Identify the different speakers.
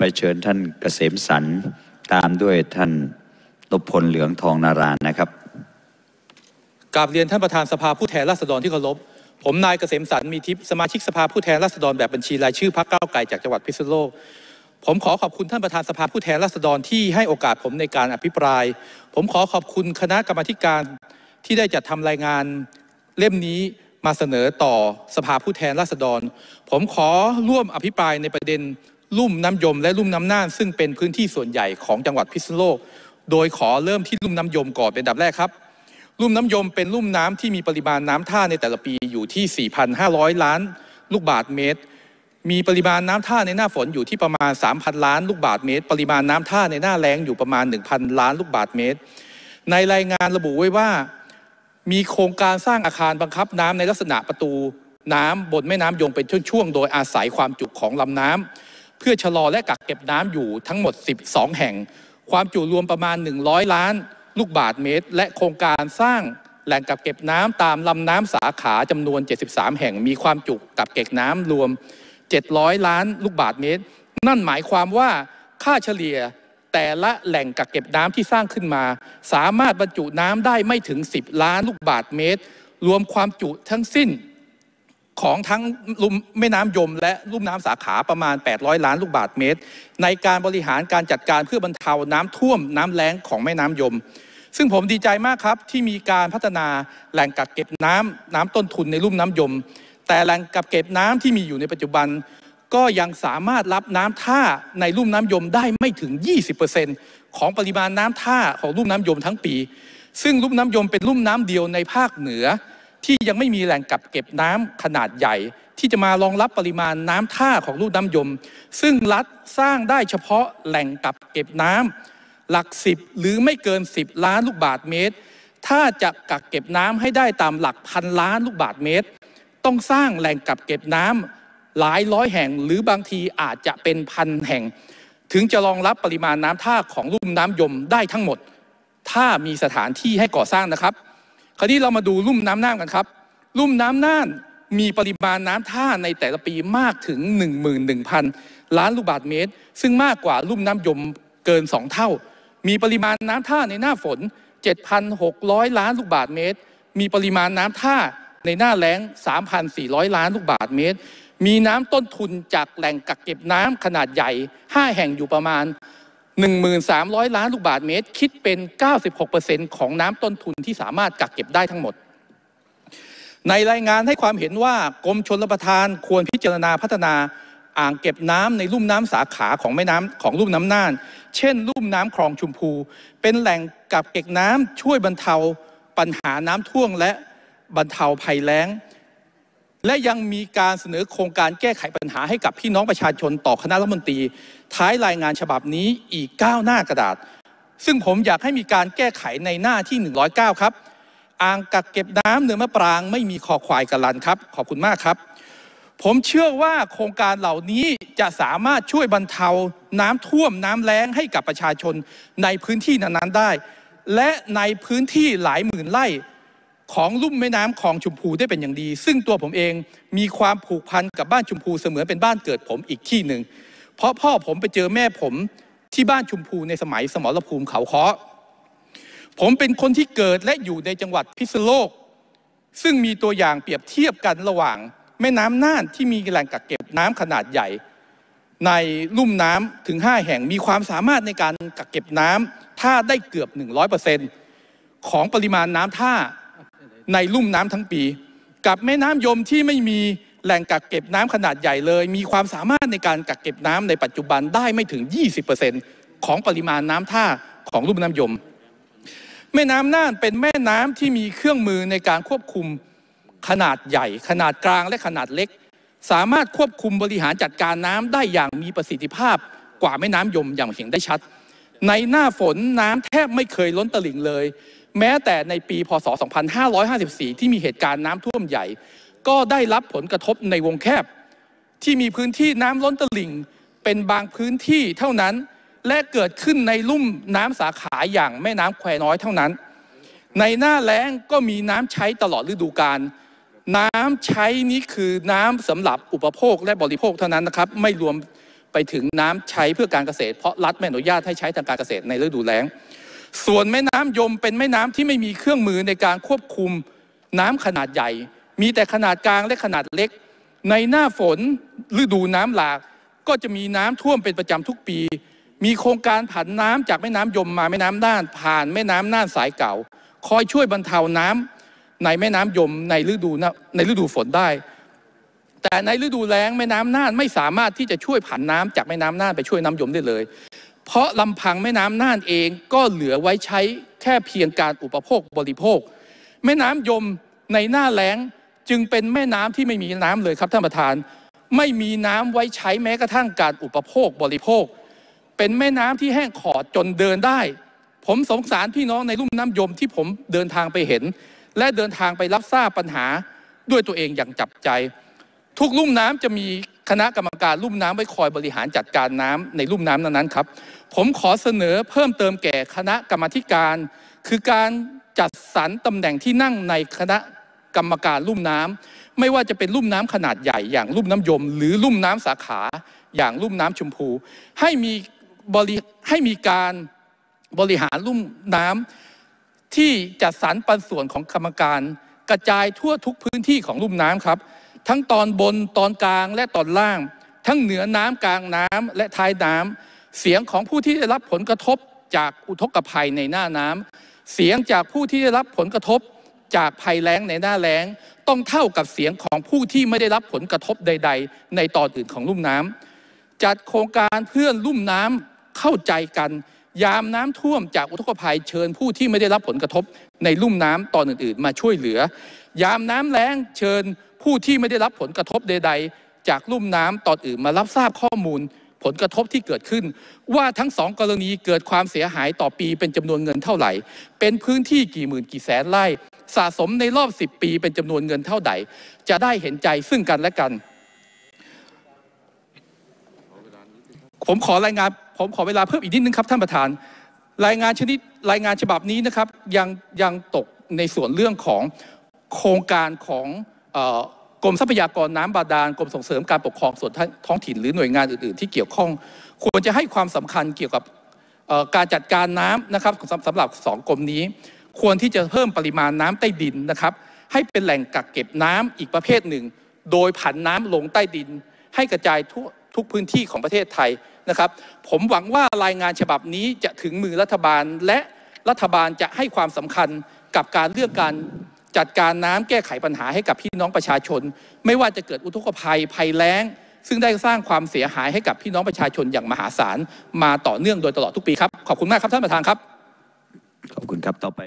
Speaker 1: ไปเชิญท่านเกษมสันตามด้วยท่านตบพลเหลืองทองนารานนะครับกราบเรียนท่านประธานสภาผู้แทนราษฎรที่เคารพ ผมนายเกษมสันมีทิพย์สมาชิกสภาผู้แทนราษฎรแบบบัญชีรายชื่อ พรรคก้าวไกลจากจังหวัดพิษณุโลก ผมขอขอบคุณท่านประธานสภาผู้แทนราษฎร ที่ให้โอกาสผมในการอภิปราย ผมขอขอบคุณคณะกรรมการที่ได้จัดทำรายงานเล่มนี้มาเสนอต่อสภาผู้แทนราษฎร ผมขอร่วมอภิปรายในประเด็นลุ่ม น้ำยมและลุ่ม น้ำน่านซึ่งเป็นพื้นที่ส่วนใหญ่ของจังหวัดพิษณุโลก โดยขอเริ่มที่ลุ่มน้ำยมก่อนเป็นดับแรกครับ ลุ่มน้ำยมเป็นลุ่มน้ำที่มีปริมาณน้ำท่าในแต่ละปีอยู่ที่ 4,500 ล้าน ลูกบาทเมตร มีปริมาณน้ำท่าในหน้าฝนอยู่ที่ประมาณ 3,000 ล้านลูกบาทเมตร ปริมาณน้ำท่าในหน้าแล้งอยู่ประมาณ 1,000 ล้านลูกบาทเมตร ในรายงานระบุไว้ว่า มีโครงการสร้างอาคารบังคับน้ำในลักษณะประตู น้ำบนแม่น้ำยมเป็นช่วงๆโดยอาศัยความจุของลำน้ำเพื่อชะลอและกักเก็บน้ำอยู่ทั้งหมด 12 แห่ง ความจุรวมประมาณ 100 ล้าน ลูกบาทเมตร และโครงการสร้างแหล่งกักเก็บน้ำตามลำน้ำสาขาจำนวน 73 แห่ง มีความจุกักเก็บน้ำรวม 700 ล้าน ลูกบาทเมตร นั่นหมายความว่าค่าเฉลี่ย แต่ละแหล่งกักเก็บน้ำที่สร้างขึ้นมา สามารถบรรจุน้ำได้ไม่ถึง 10 ล้าน ลูกบาทเมตร รวมความจุทั้งสิ้นของทั้งลุ่มแม่น้ำยมและลุ่มน้ำสาขาประมาณ 800 ล้านลูกบาทเมตร ในการบริหารการจัดการเพื่อบรรเทาน้ำท่วม น้ำแล้งของแม่น้ำยม ซึ่งผมดีใจมากครับที่มีการพัฒนาแหล่งกักเก็บน้ำน้ำต้นทุนในลุ่มน้ำยม แต่แหล่งกักเก็บน้ำที่มีอยู่ในปัจจุบัน ก็ยังสามารถรับน้ำท่าในลุ่มน้ำยมได้ไม่ถึง20%ของปริมาณน้ำท่าของลุ่มน้ำยมทั้งปี ซึ่งลุ่มน้ำยมเป็นลุ่มน้ำเดียวในภาคเหนือที่ยังไม่มีแหล่งกักเก็บน้ำขนาดใหญ่ ที่จะมารองรับปริมาณน้ำท่าของลูกน้ำยม ซึ่งรัฐสร้างได้เฉพาะแหล่งกักเก็บน้ำหลักสิบหรือไม่เกิน 10ล้านลูกบาทเมตร ถ้าจะกักเก็บน้ำให้ได้ตามหลักพันล้านลูกบาทเมตร ต้องสร้างแหล่งกักเก็บน้ำหลายร้อยแห่งหรือบางทีอาจจะเป็นพันแห่ง ถึงจะรองรับปริมาณน้ำท่าของลุ่มน้ำยมได้ทั้งหมด ถ้ามีสถานที่ให้ก่อสร้างนะครับคราวนี้เรามาดูลุ่มน้ำน่านกันครับ ลุ่มน้ำน่านมีปริมาณน้ำท่าในแต่ละปีมากถึง 11,000 ล้านลูกบาศก์เมตร ซึ่งมากกว่าลุ่มน้ำยมเกิน 2 เท่า มีปริมาณน้ำท่าในหน้าฝน 7,600 ล้านลูกบาศก์เมตร มีปริมาณน้ำท่าในหน้าแล้ง 3,400 ล้านลูกบาศก์เมตร มีน้ำต้นทุนจากแหล่งกักเก็บน้ำขนาดใหญ่ 5 แห่งอยู่ประมาณ1,300 ล้านลูกบาทเมตร คิดเป็น 96%ของน้ำต้นทุนที่สามารถกักเก็บได้ทั้งหมด ในรายงานให้ความเห็นว่ากรมชนประทานควรพิจารณาพัฒนา อ่างเก็บน้ำในลุ่มน้ำสาขาของแม่น้ำของลุ่มน้ำน่าน เช่นลุ่มน้ำคลองชุมพู เป็นแหล่งกักเก็บน้ำช่วยบรรเทาปัญหาน้ำท่วมและบรรเทาภัยแล้งและยังมีการเสนอโครงการแก้ไขปัญหาให้กับพี่น้องประชาชนต่อคณะรัฐมนตรีท้ายรายงานฉบับนี้อีก 9 หน้ากระดาษ ซึ่งผมอยากให้มีการแก้ไขในหน้าที่ 109 ครับ อ่างกักเก็บน้ำเนื้อมะปรางไม่มีคอควายกันลันครับ ขอบคุณมากครับ ผมเชื่อว่าโครงการเหล่านี้จะสามารถช่วยบรรเทาน้ำท่วมน้ำแล้งให้กับประชาชนในพื้นที่นั้นๆได้ และในพื้นที่หลายหมื่นไร่ของลุ่มแม่น้ำของชุมพูได้เป็นอย่างดี ซึ่งตัวผมเองมีความผูกพันกับบ้านชุมพูเสมือนเป็นบ้านเกิดผมอีกที่หนึ่งเพราะพ่อผมไปเจอแม่ผมที่บ้านชุมพูในสมัยสมรภูมิเขาเคาะผมเป็นคนที่เกิดและอยู่ในจังหวัดพิษณุโลก ซึ่งมีตัวอย่างเปรียบเทียบกันระหว่างแม่น้ำน่านที่มีแหล่งกักเก็บน้ำขนาดใหญ่ ในลุ่มน้ำถึง5แห่งมีความสามารถในการกักเก็บน้ำท่าได้เกือบ100%ของปริมาณน้ำท่าในลุ่มน้ำทั้งปี กับแม่น้ำยมที่ไม่มีแหล่งกักเก็บน้ำขนาดใหญ่เลย มีความสามารถในการกักเก็บน้ำในปัจจุบันได้ไม่ถึง 20%ของปริมาณน้ำท่าของลุ่มน้ำยม แม่น้ำน่านเป็นแม่น้ำที่มีเครื่องมือในการควบคุมขนาดใหญ่ ขนาดกลางและขนาดเล็ก สามารถควบคุมบริหารจัดการน้ำได้อย่างมีประสิทธิภาพกว่าแม่น้ำยมอย่างเห็นได้ชัดในหน้าฝนน้ำแทบไม่เคยล้นตลิ่งเลย แม้แต่ในปีพศ 2554 ที่มีเหตุการณ์น้ำท่วมใหญ่ ก็ได้รับผลกระทบในวงแคบ ที่มีพื้นที่น้ำล้นตลิ่งเป็นบางพื้นที่เท่านั้น และเกิดขึ้นในลุ่มน้ำสาขาอย่างแม่น้ำแควน้อยเท่านั้น ในหน้าแล้งก็มีน้ำใช้ตลอดฤดูกาลน้ำใช้นี้คือน้ำสำหรับอุปโภคและบริโภคเท่านั้นนะครับ ไม่รวมไปถึงน้ำใช้เพื่อการเกษตรเพราะรัฐไม่อนุญาตให้ใช้ทางการเกษตรในฤดูแล้งส่วนแม่น้ำยมเป็นแม่น้ำที่ไม่มีเครื่องมือในการควบคุมน้ำขนาดใหญ่ มีแต่ขนาดกลางและขนาดเล็ก ในหน้าฝนฤดูน้ำหลากก็จะมีน้ำท่วมเป็นประจำทุกปี มีโครงการผันน้ำจากแม่น้ำยมมาแม่น้ำน่านผ่านแม่น้ำน่านสายเก่า คอยช่วยบรรเทาน้ำในแม่น้ำยมในฤดูในฤดูฝนได้แต่ในฤดูแล้งแม่น้ำน่านไม่สามารถที่จะช่วยผันน้ำจากแม่น้ำน่านไปช่วยน้ำยมได้เลย เพราะลำพังแม่น้ำน่านเองก็เหลือไว้ใช้แค่เพียงการอุปโภคบริโภค แม่น้ำยมในหน้าแล้งจึงเป็นแม่น้ำที่ไม่มีน้ำเลยครับท่านประธาน ไม่มีน้ำไว้ใช้แม้กระทั่งการอุปโภคบริโภค เป็นแม่น้ำที่แห้งขอดจนเดินได้ ผมสงสารพี่น้องในลุ่มน้ำยมที่ผมเดินทางไปเห็น และเดินทางไปรับทราบปัญหาด้วยตัวเองอย่างจับใจทุกลุ่มน้ำจะมีคณะกรรมการลุ่มน้ำไว้คอยบริหารจัดการน้ำ ในลุ่มน้ำนั้นๆครับผมขอเสนอเพิ่มเติมแก่คณะกรรมการ คือการจัดสรรตำแหน่งที่นั่งในคณะกรรมการลุ่มน้ำ ไม่ว่าจะเป็นลุ่มน้ำขนาดใหญ่อย่างลุ่มน้ำยม หรือลุ่มน้ำสาขาอย่างลุ่มน้ำชมพูให้มีบริให้มีการบริหารลุ่มน้ำที่จัดสรรปันส่วนของกรรมการ กระจายทั่วทุกพื้นที่ของลุ่มน้ำครับทั้งตอนบนตอนกลางและตอนล่าง ทั้งเหนือน้ำกลางน้ำและท้ายน้ำเสียงของผู้ที่ได้รับผลกระทบจากอุทกภัยในหน้าน้ำเสียงจากผู้ที่ได้รับผลกระทบ จากภัยแล้งในหน้าแล้ง ต้องเท่ากับเสียงของผู้ที่ไม่ได้รับผลกระทบใด ๆ ในตอนอื่นของลุ่มน้ำจัดโครงการเพื่อนลุ่มน้ำเข้าใจกัน ยามน้ำท่วมจากอุทกภัยเชิญผู้ที่ไม่ได้รับผลกระทบ ในลุ่มน้ำตอนอื่นๆมาช่วยเหลือ ยามน้ำแล้งเชิญผู้ที่ไม่ได้รับผลกระทบใด ๆ จากลุ่มน้ำตอนอื่นมารับทราบข้อมูล ผลกระทบที่เกิดขึ้น ว่าทั้งสองกรณีเกิดความเสียหายต่อปีเป็นจำนวนเงินเท่าไหร่ เป็นพื้นที่กี่หมื่นกี่แสนไร่สะสมในรอบ10ปีเป็นจำนวนเงินเท่าใดจะได้เห็นใจซึ่งกันและกัน ผมขอรายงานผมขอเวลาเพิ่มอีกนิดนึงครับท่านประธานรายงานชนิดรายงานฉบับนี้นะครับยังยังตกในส่วนเรื่องของโครงการของกรมทรัพยากรน้ำบาดาลกรมส่งเสริมการปกครองส่วนท้องถิ่นหรือหน่วยงานอื่นๆที่เกี่ยวข้อง ควรจะให้ความสำคัญเกี่ยวกับการจัดการน้ำนะครับสำหรับ2กรมนี้ ควรที่จะเพิ่มปริมาณน้ำใต้ดินนะครับให้เป็นแหล่งกักเก็บน้ำอีกประเภทหนึ่ง โดยผันน้ำลงใต้ดิน ให้กระจายทั่วทุกพื้นที่ของประเทศไทยนะครับ ผมหวังว่ารายงานฉบับนี้จะถึงมือรัฐบาลและรัฐบาลจะให้ความสำคัญกับการเรื่องการจัดการน้ำแก้ไขปัญหาให้กับพี่น้องประชาชน ไม่ว่าจะเกิดอุทกภัยภัยแล้ง ซึ่งได้สร้างความเสียหายให้กับพี่น้องประชาชนอย่างมหาศาลมาต่อเนื่องโดยตลอดทุกปีครับ ขอบคุณมากครับท่านประธานครับขอบคุณครับต่อไป